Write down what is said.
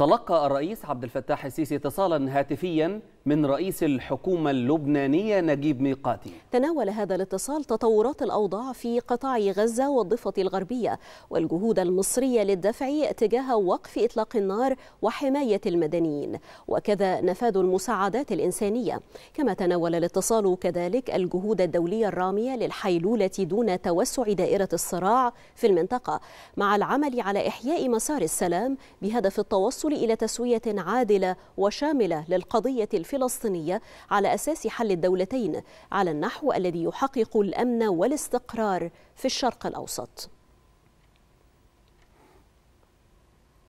تلقى الرئيس عبد الفتاح السيسي اتصالا هاتفيا من رئيس الحكومة اللبنانية نجيب ميقاتي تناول هذا الاتصال تطورات الأوضاع في قطاع غزة والضفة الغربية والجهود المصرية للدفع تجاه وقف إطلاق النار وحماية المدنيين وكذا نفاذ المساعدات الإنسانية كما تناول الاتصال كذلك الجهود الدولية الرامية للحيلولة دون توسع دائرة الصراع في المنطقة مع العمل على إحياء مسار السلام بهدف التوصل إلى تسوية عادلة وشاملة للقضية الفلسطينية الفلسطينية على أساس حل الدولتين على النحو الذي يحقق الأمن والاستقرار في الشرق الأوسط